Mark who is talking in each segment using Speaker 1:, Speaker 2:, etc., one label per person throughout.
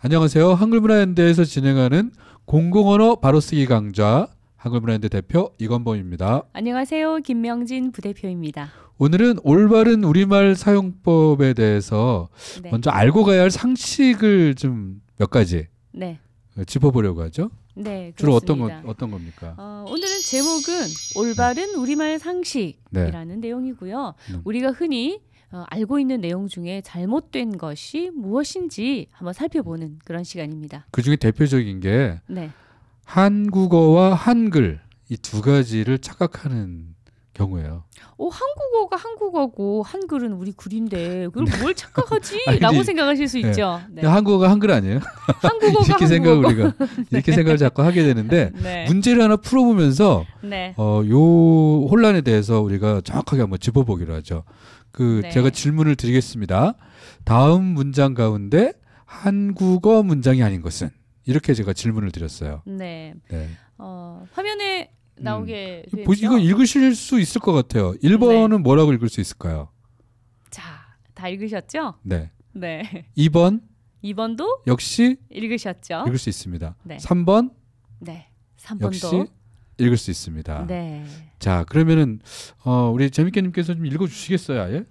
Speaker 1: 안녕하세요. 한글문화연대에서 진행하는 공공언어 바로쓰기 강좌 한글문화연대 대표 이건범입니다.
Speaker 2: 안녕하세요. 김명진 부대표입니다.
Speaker 1: 오늘은 올바른 우리말 사용법에 대해서 네. 먼저 알고 가야 할 상식을 좀 몇 가지 네. 짚어보려고 하죠.
Speaker 2: 네, 주로 어떤 것
Speaker 1: 어떤 겁니까?
Speaker 2: 어, 오늘은 제목은 올바른 우리말 상식이라는 네. 내용이고요. 음. 우리가 흔히 어, 알고 있는 내용 중에 잘못된 것이 무엇인지 한번 살펴보는 그런 시간입니다.
Speaker 1: 그 중에 대표적인 게 네. 한국어와 한글 이 두 가지를 착각하는 경우예요.
Speaker 2: 어 한국어가 한국어고 한글은 우리 글인데 그걸 네. 뭘 착각하지?라고 생각하실 수 네. 있죠. 네.
Speaker 1: 한국어가 한글 아니에요? 한국어가 이렇게 생각 우리가 네. 이렇게 생각을 자꾸 하게 되는데 네. 문제를 하나 풀어보면서 어 요 혼란에 대해서 우리가 정확하게 한번 짚어보기로 하죠. 그 제가 질문을 드리겠습니다. 다음 문장 가운데 한국어 문장이 아닌 것은 이렇게 제가 질문을 드렸어요.
Speaker 2: 네. 어, 화면에 나오게 음. 보시, 이거 읽으실
Speaker 1: 수 있을 것 같아요. 1번은 네. 뭐라고 읽을 수 있을까요?
Speaker 2: 자, 다 읽으셨죠? 네. 네. 2번 2번도 역시 읽으셨죠? 읽을 수 있습니다. 네. 3번 네. 3번도 역시
Speaker 1: 읽을 수 있습니다. 네. 자, 그러면은 어, 우리 재밌게 님께서 좀 읽어 주시겠어요,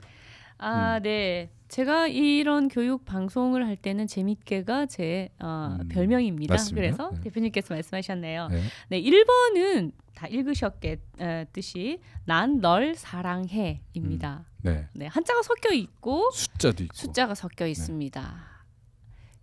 Speaker 2: 아 음. 네. 제가 이런 교육 방송을 할 때는 재밌게가 제 어, 음, 별명입니다. 맞습니다. 그래서 네. 대표님께서 말씀하셨네요. 네. 네, 1번은 다 읽으셨겠듯이 난 널 사랑해입니다. 음, 네. 네, 한자가 섞여 있고 숫자도 있고 숫자가 섞여 네. 있습니다. 네.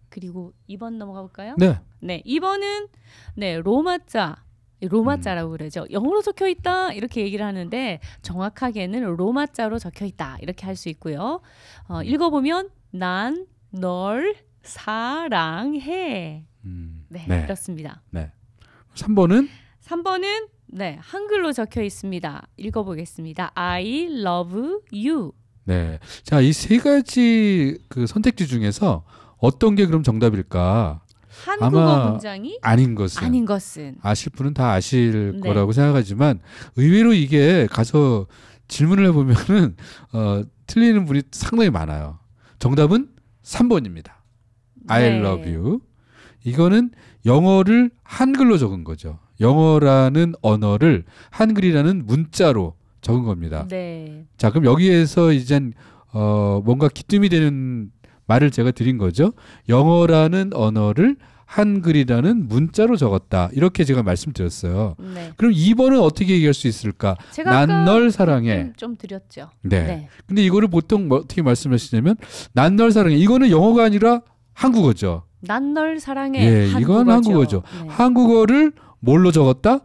Speaker 2: 그리고 2번 넘어가 볼까요? 네. 네, 2번은 네, 로마자 로마자라고 음. 그러죠. 영어로 적혀 있다 이렇게 얘기를 하는데 정확하게는 로마자로 적혀 있다 이렇게 할 수 있고요. 어, 음. 읽어보면 난 널 사랑해. 음. 네, 네, 그렇습니다.
Speaker 1: 네. 3번은
Speaker 2: 3번은 네, 한글로 적혀 있습니다. 읽어보겠습니다. I love you.
Speaker 1: 네. 자, 이 세 가지 그 선택지 중에서 어떤 게 그럼 정답일까?
Speaker 2: 한국어 문장이 아닌 것은 아닌 것은
Speaker 1: 아실 분은 다 아실 네. 거라고 생각하지만 의외로 이게 가서 질문을 해보면은 어, 틀리는 분이 상당히 많아요. 정답은 3번입니다. I 네. love you. 이거는 영어를 한글로 적은 거죠. 영어라는 언어를 한글이라는 문자로 적은 겁니다. 네. 자, 그럼 여기에서 이젠 어, 뭔가 기뜸이 되는 말을 제가 드린 거죠. 영어라는 언어를 한글이라는 문자로 적었다. 이렇게 제가 말씀드렸어요. 네. 그럼 2번은 어떻게 얘기할 수 있을까? 난 널 사랑해. 음,
Speaker 2: 좀 드렸죠. 네. 네.
Speaker 1: 근데 이거를 보통 뭐 어떻게 말씀하시냐면 난 널 사랑해. 이거는 영어가 아니라 한국어죠.
Speaker 2: 난 널 사랑해. 예, 한국어죠. 이건 한국어죠.
Speaker 1: 네. 한국어를 뭘로 적었다?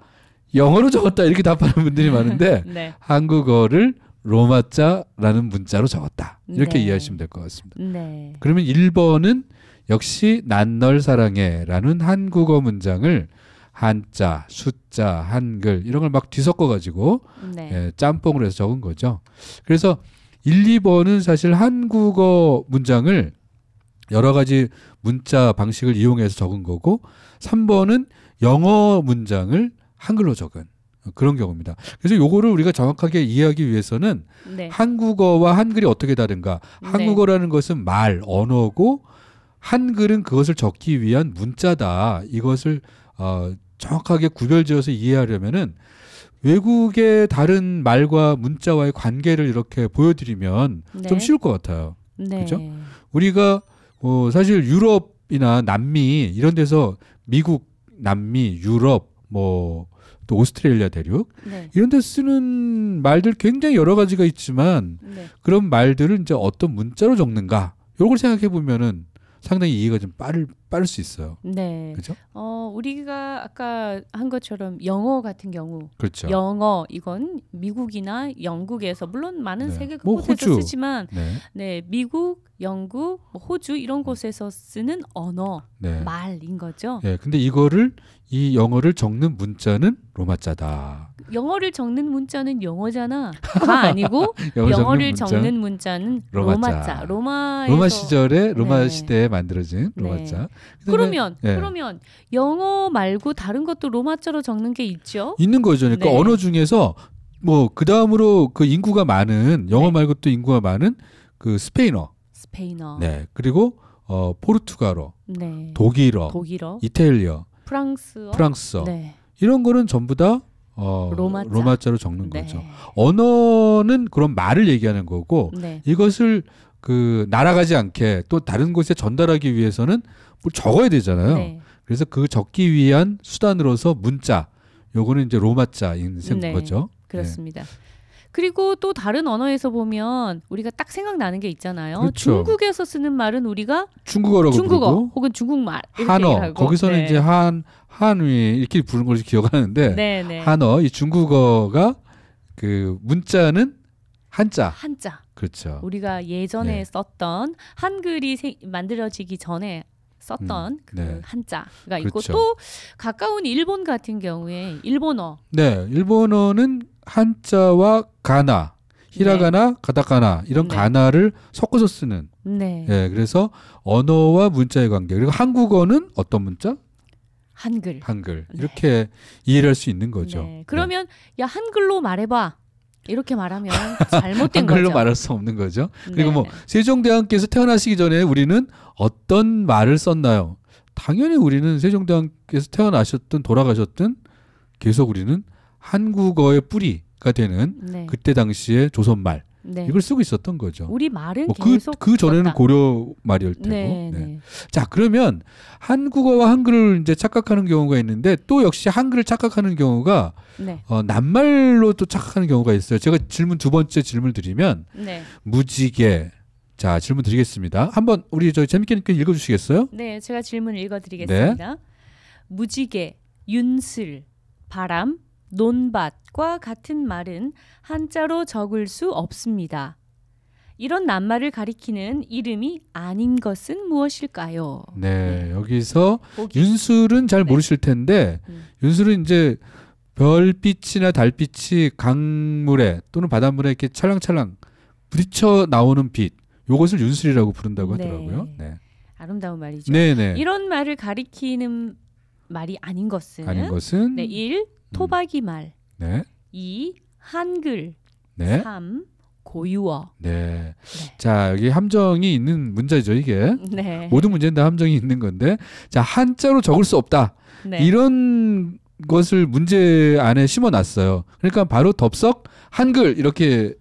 Speaker 1: 영어로 적었다. 이렇게 답하는 분들이 많은데 네. 한국어를 로마자라는 문자로 적었다. 이렇게 네. 이해하시면 될 것 같습니다. 네. 그러면 1번은 역시 난 널 사랑해라는 한국어 문장을 한자, 숫자, 한글 이런 걸 막 뒤섞어 가지고 네. 예, 짬뽕을 해서 적은 거죠. 그래서 1, 2번은 사실 한국어 문장을 여러 가지 문자 방식을 이용해서 적은 거고 3번은 영어 문장을 한글로 적은 그런 경우입니다. 그래서 요거를 우리가 정확하게 이해하기 위해서는 네. 한국어와 한글이 어떻게 다른가? 네. 한국어라는 것은 말, 언어고 한글은 그것을 적기 위한 문자다. 이것을 어, 정확하게 구별지어서 이해하려면은 외국의 다른 말과 문자와의 관계를 이렇게 보여드리면 네. 좀 쉬울 것 같아요. 네. 그죠? 우리가 어, 사실 유럽이나 남미 이런 데서 미국, 남미, 유럽, 뭐또 오스트레일리아 대륙 네. 이런 데 쓰는 말들 굉장히 여러 가지가 있지만 네. 그런 말들을 이제 어떤 문자로 적는가 요걸 생각해 보면은 상당히 이해가 좀 빠를 빠를 수 있어요.
Speaker 2: 네. 그죠? 어, 우리가 아까 한 것처럼 영어 같은 경우 그렇죠. 영어 이건 미국이나 영국에서 물론 많은 네. 세계 그 뭐 곳에서 뭐 쓰지만 네. 네. 미국, 영국, 뭐 호주 이런 곳에서 쓰는 언어 네. 말인 거죠. 네.
Speaker 1: 근데 이거를 이 영어를 적는 문자는 로마자다.
Speaker 2: 영어를 적는 문자는 영어잖아. 가 아니고 영어를 적는, 문자. 는 로마자. 로마 로마 시절에 로마 네.
Speaker 1: 시대에 만들어진 네. 로마자.
Speaker 2: 네. 그러면 네. 그러면 영어 말고 다른 것도 로마자로 적는 게 있죠?
Speaker 1: 있는 거죠. 그러니까 네. 언어 중에서 뭐그 다음으로 그 인구가 많은 영어 네. 말고 또 인구가 많은 그 스페인어.
Speaker 2: 스페인어. 네.
Speaker 1: 그리고 어 포르투갈어. 독일어. 독일어. 이탈리아.
Speaker 2: 프랑스어. 프랑스어.
Speaker 1: 이런 거는 전부 다 어, 로마자. 로마자로 적는 네. 거죠. 언어는 그런 말을 얘기하는 거고 네. 이것을 그 날아가지 않게 또 다른 곳에 전달하기 위해서는 뭘 뭐 적어야 되잖아요. 네. 그래서 그 적기 위한 수단으로서 문자 요거는 이제 로마자인 셈 네. 거죠. 네.
Speaker 2: 그렇습니다. 그리고 또 다른 언어에서 보면 우리가 딱 생각나는 게 있잖아요. 그렇 중국에서 쓰는 말은 우리가
Speaker 1: 중국어라고 중국어 부르고,
Speaker 2: 혹은 중국말 한어 거기서는 네. 이제 한
Speaker 1: 한위 이렇게 부른걸 기억하는데 네, 네. 한어 이 중국어가 그 문자는 한자. 한자. 그렇죠.
Speaker 2: 우리가 예전에 네. 썼던 한글이 세, 만들어지기 전에 썼던 음, 그 네. 한자가 있고 그렇죠. 또 가까운 일본 같은 경우에 일본어.
Speaker 1: 네, 일본어는 한자와 가나 히라가나, 네. 가다카나 이런 네. 가나를 섞어서 쓰는. 네. 예, 그래서 언어와 문자의 관계 그리고 한국어는 어떤 문자? 한글. 한글 네. 이렇게 이해할 수 있는 거죠. 네.
Speaker 2: 그러면 네. 야 한글로 말해봐. 이렇게 말하면 잘못된 한글로 거죠. 말할
Speaker 1: 수 없는 거죠. 그리고 뭐 세종대왕께서 태어나시기 전에 우리는 어떤 말을 썼나요? 당연히 우리는 세종대왕께서 태어나셨든 돌아가셨든 계속 우리는 한국어의 뿌리가 되는 네. 그때 당시에 조선말 네. 이걸 쓰고 있었던 거죠.
Speaker 2: 우리 말은 뭐 그, 계속 그 전에는 고려 말이었 테고. 네, 네, 네.
Speaker 1: 자 그러면 한국어와 한글을 이제 착각하는 경우가 있는데 또 역시 한글을 착각하는 경우가 네. 어, 낱말로또 착각하는 경우가 있어요. 제가 질문 두 번째 질문 을 드리면 네. 무지개. 자 질문 드리겠습니다. 한번 우리 저 재밌게 읽어주시겠어요?
Speaker 2: 네, 제가 질문 읽어드리겠습니다. 무지개, 윤슬, 바람, 논밭과 같은 말은 한자로 적을 수 없습니다. 이런 낱말을 가리키는 이름이 아닌 것은 무엇일까요?
Speaker 1: 네, 네. 여기서 보기. 윤술은 잘 네. 모르실 텐데 음. 윤술은 이제 별빛이나 달빛이 강물에 또는 바닷물에 이렇게 찰랑찰랑 부딪혀 나오는 빛, 요것을 윤술이라고 부른다고 네. 하더라고요.
Speaker 2: 네. 네. 아름다운 말이죠. 네네. 네. 이런 말을 가리키는 말이 아닌 것은 아닌 것은 네, 1. 토박이 말. 네. 2. 한글. 네. 3. 고유어.
Speaker 1: 네. 네. 자, 여기 함정이 있는 문제죠, 이게. 네. 모든 문제는 다 함정이 있는 건데. 자, 한자로 적을 수 없다. 네. 이런 것을 문제 안에 심어 놨어요. 그러니까 바로 덥석 한글 이렇게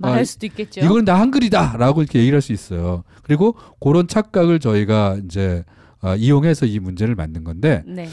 Speaker 2: 말할 아, 수도 있겠죠. 이건 다
Speaker 1: 한글이다라고 이렇게 얘기를 할수 있어요. 그리고 그런 착각을 저희가 이제 어, 이용해서 이 문제를 만든 건데 네.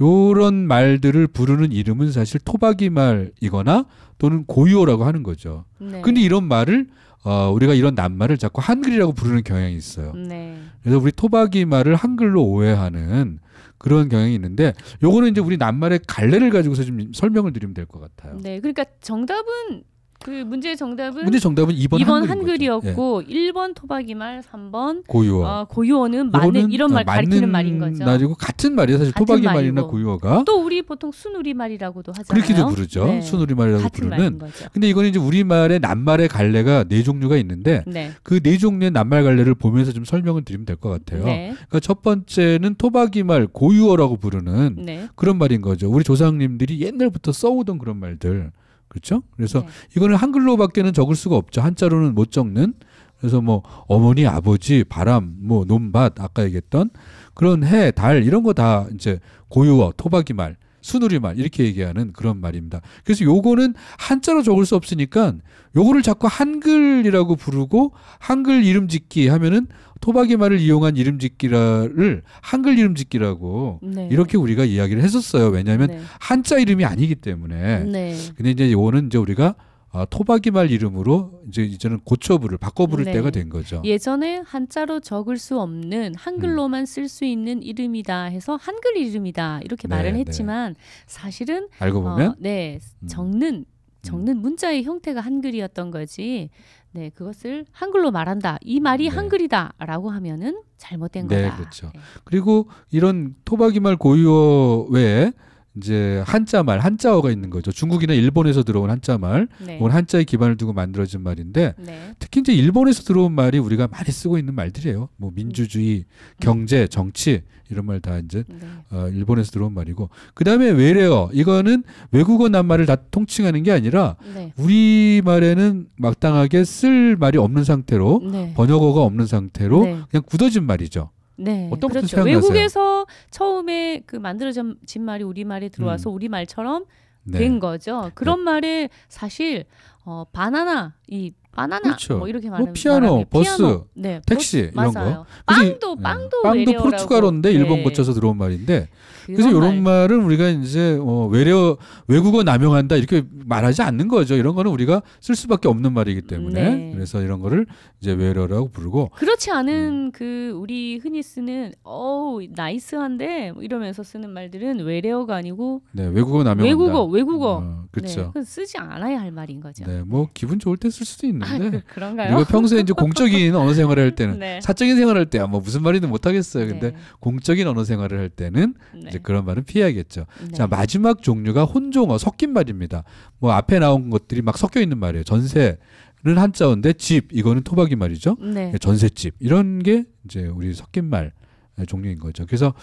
Speaker 1: 요런 말들을 부르는 이름은 사실 토박이 말이거나 또는 고유어라고 하는 거죠. 네. 근데 이런 말을 어, 우리가 이런 낱말을 자꾸 한글이라고 부르는 경향이
Speaker 2: 있어요. 네.
Speaker 1: 그래서 우리 토박이 말을 한글로 오해하는 그런 경향이 있는데 요거는 이제 우리 낱말의 갈래를 가지고서 좀 설명을 드리면 될 것 같아요.
Speaker 2: 네. 그러니까 정답은 그 문제의 정답은 문제 정답은
Speaker 1: 2번, 2번 한글이었고
Speaker 2: 예. 1번 토박이말, 3번 고유어. 어, 고유어는 맞는 이런 말 아, 가리키는 말인 거죠. 말이고
Speaker 1: 같은 말이에요. 사실 같은 토박이말이나 고유어가.
Speaker 2: 또 우리 보통 순우리말이라고도 하잖아요. 그렇게도 부르죠. 네.
Speaker 1: 순우리말이라고 부르는. 근데 이건 이제 우리말의 낱말의 갈래가 네 종류가 있는데 네. 그네 종류의 낱말 갈래를 보면서 좀 설명을 드리면 될 것 같아요. 네. 그러니까 첫 번째는 토박이말 고유어라고 부르는 네. 그런 말인 거죠. 우리 조상님들이 옛날부터 써오던 그런 말들. 그렇죠? 그래서 네. 이거는 한글로밖에는 적을 수가 없죠. 한자로는 못 적는. 그래서 뭐 어머니, 아버지, 바람, 뭐 논밭 아까 얘기했던 그런 해, 달 이런 거 다 이제 고유어, 토박이 말, 수누리 말 이렇게 얘기하는 그런 말입니다. 그래서 요거는 한자로 적을 수 없으니까 요거를 자꾸 한글이라고 부르고 한글 이름 짓기 하면은 토박이 말을 이용한 이름 짓기를 한글 이름 짓기라고 네. 이렇게 우리가 이야기를 했었어요. 왜냐하면 네. 한자 이름이 아니기 때문에. 네. 근데 이제 요거는 이제 우리가 아, 토박이 말 이름으로 이제 이제는 고쳐 부를 바꿔 부를 네. 때가 된 거죠.
Speaker 2: 예전에 한자로 적을 수 없는 한글로만 음. 쓸수 있는 이름이다 해서 한글 이름이다 이렇게 네, 말을 네. 했지만 네. 사실은 알고 보면 어, 네 음. 적는 음. 적는 음. 문자의 형태가 한글이었던 거지. 네, 그것을 한글로 말한다. 이 말이 네. 한글이다라고 하면은 잘못된 네, 거다. 그렇죠. 네.
Speaker 1: 그리고 이런 토박이말 고유어 외에 이제 한자말 한자어가 있는 거죠. 중국이나 일본에서 들어온 한자말, 네. 이건 한자의 기반을 두고 만들어진 말인데 네. 특히 이제 일본에서 들어온 말이 우리가 많이 쓰고 있는 말들이에요. 뭐 음. 민주주의, 경제, 정치 이런 말 다 이제 네. 어, 일본에서 들어온 말이고 그 다음에 외래어 이거는 외국어 낱말을 다 통칭하는 게 아니라 네. 우리 말에는 막당하게 쓸 말이 없는 상태로 네. 번역어가 없는 상태로 네. 그냥 굳어진 말이죠.
Speaker 2: 네, 어떤 그렇죠. 외국에서 처음에 그 만들어진 말이 우리 말에 들어와서 음. 우리 말처럼 네. 된 거죠. 그런 네. 말에 사실 어, 바나나 이 바나나 그렇죠. 뭐 이렇게 말하는 뭐 피아노, 바람에. 버스, 피아노, 네, 네 택시 버 이런 맞아요. 거. 빵도 네. 빵도 빵도 외래어라고. 포르투갈어인데 네. 일본 거쳐서
Speaker 1: 들어온 말인데 그래서 이런 말. 은 우리가 이제 어, 외래어 외국어 남용한다 이렇게 말하지 않는 거죠. 이런 거는 우리가 쓸 수밖에 없는 말이기 때문에 네. 그래서 이런 거를 이제 외래어라고 부르고
Speaker 2: 그렇지 않은 음. 그 우리 흔히 쓰는 어우 나이스한데 뭐 이러면서 쓰는 말들은 외래어가 아니고
Speaker 1: 네 외국어 남용한다. 외국어 외국어 어, 그렇죠. 네,
Speaker 2: 쓰지 않아야 할 말인 거죠. 네
Speaker 1: 뭐 기분 좋을 때 쓸 수도 있는. 했는데 아,
Speaker 2: 그, 그런가요? 이거 평소에
Speaker 1: 이제 공적인 언어 생활을 할 때는 네. 사적인 생활할 을때 아마 무슨 말이든 못 하겠어요. 근데 네. 공적인 언어 생활을 할 때는 네. 이제 그런 말은 피해야겠죠. 네. 자 마지막 종류가 혼종어 섞인 말입니다. 뭐 앞에 나온 것들이 막 섞여 있는 말이에요. 전세 는 한자어인데 집 이거는 토박이 말이죠. 네. 전셋집 이런 게 이제 우리 섞인 말 네, 종류인 거죠. 그래서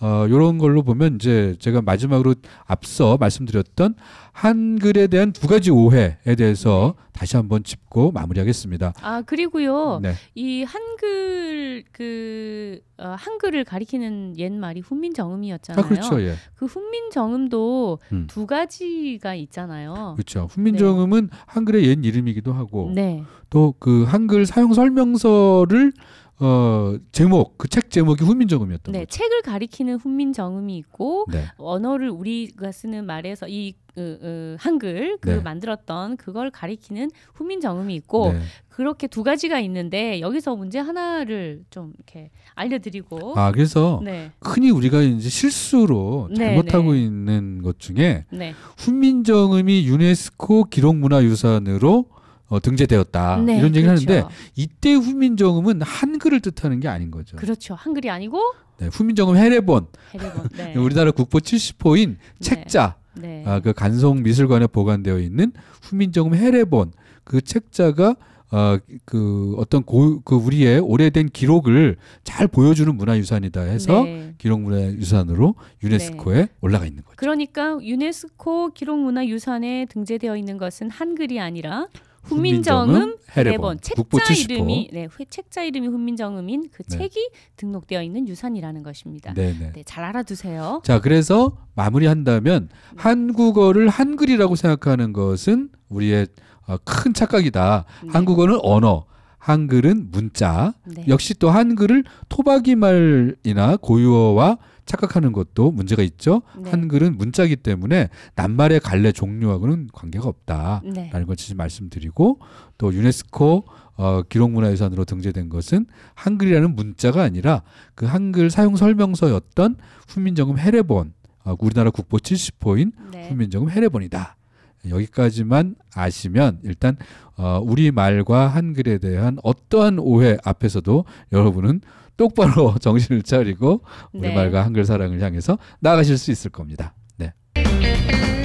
Speaker 1: 어, 이런 걸로 보면 이제 제가 마지막으로 앞서 말씀드렸던 한글에 대한 두 가지 오해에 대해서 네. 다시 한번 짚고 마무리하겠습니다.
Speaker 2: 아 그리고요, 네. 이 한글 그 어, 한글을 가리키는 옛말이 훈민정음이었잖아요. 아, 그렇죠. 예. 그 훈민정음도 음. 두 가지가 있잖아요. 그렇죠.
Speaker 1: 네. 훈민정음은 네. 한글의 옛 이름이기도 하고 네. 또 그 한글 사용 설명서를 어, 제목 그 책 제목이 훈민정음이었던
Speaker 2: 네, 거죠. 책을 가리키는 훈민정음이 있고 네. 언어를 우리가 쓰는 말에서 이 으, 으, 한글 그 네. 만들었던 그걸 가리키는 훈민정음이 있고 네. 그렇게 두 가지가 있는데 여기서 문제 하나를 좀 이렇게 알려드리고 아 그래서 네.
Speaker 1: 흔히 우리가 이제 실수로 네, 잘못하고 네. 있는 것 중에 훈민정음이 유네스코 기록문화유산으로 어, 등재되었다 네, 이런 얘기를 그렇죠. 하는데 이때 훈민정음은 한글을 뜻하는 게 아닌 거죠.
Speaker 2: 그렇죠. 한글이 아니고
Speaker 1: 네, 훈민정음 해례본,
Speaker 2: 해례본 네. 우리나라
Speaker 1: 국보 70호인 책자 네. 아, 그 간송 미술관에 보관되어 있는 훈민정음 해례본 그 책자가 어, 그 어떤 고, 그 우리의 오래된 기록을 잘 보여주는 문화유산이다 해서 네. 기록문화유산으로 유네스코에 네. 올라가 있는
Speaker 2: 거죠. 그러니까 유네스코 기록문화유산에 등재되어 있는 것은 한글이 아니라 훈민정음 해례본 네 책자 이름이 네, 책자 이름이 훈민정음인 그 네. 책이 등록되어 있는 유산이라는 것입니다. 네네. 네. 네, 잘 알아두세요. 자,
Speaker 1: 그래서 마무리한다면 네. 한국어를 한글이라고 생각하는 것은 우리의 어, 큰 착각이다. 네. 한국어는 언어, 한글은 문자. 역시 또 한글을 토박이말이나 고유어와 착각하는 것도 문제가 있죠. 네. 한글은 문자기 때문에 낱말의 갈래 종류하고는 관계가 없다라는 네. 걸 지금 말씀드리고 또 유네스코 어, 기록문화유산으로 등재된 것은 한글이라는 문자가 아니라 그 한글 사용 설명서였던 훈민정음 해례본 어, 아, 우리나라 국보 70호인 네. 훈민정음 해례본이다. 여기까지만 아시면 일단 어, 우리 말과 한글에 대한 어떠한 오해 앞에서도 여러분은 똑바로 정신을 차리고 우리말과 네. 한글 사랑을 향해서 나아가실 수 있을 겁니다. 네.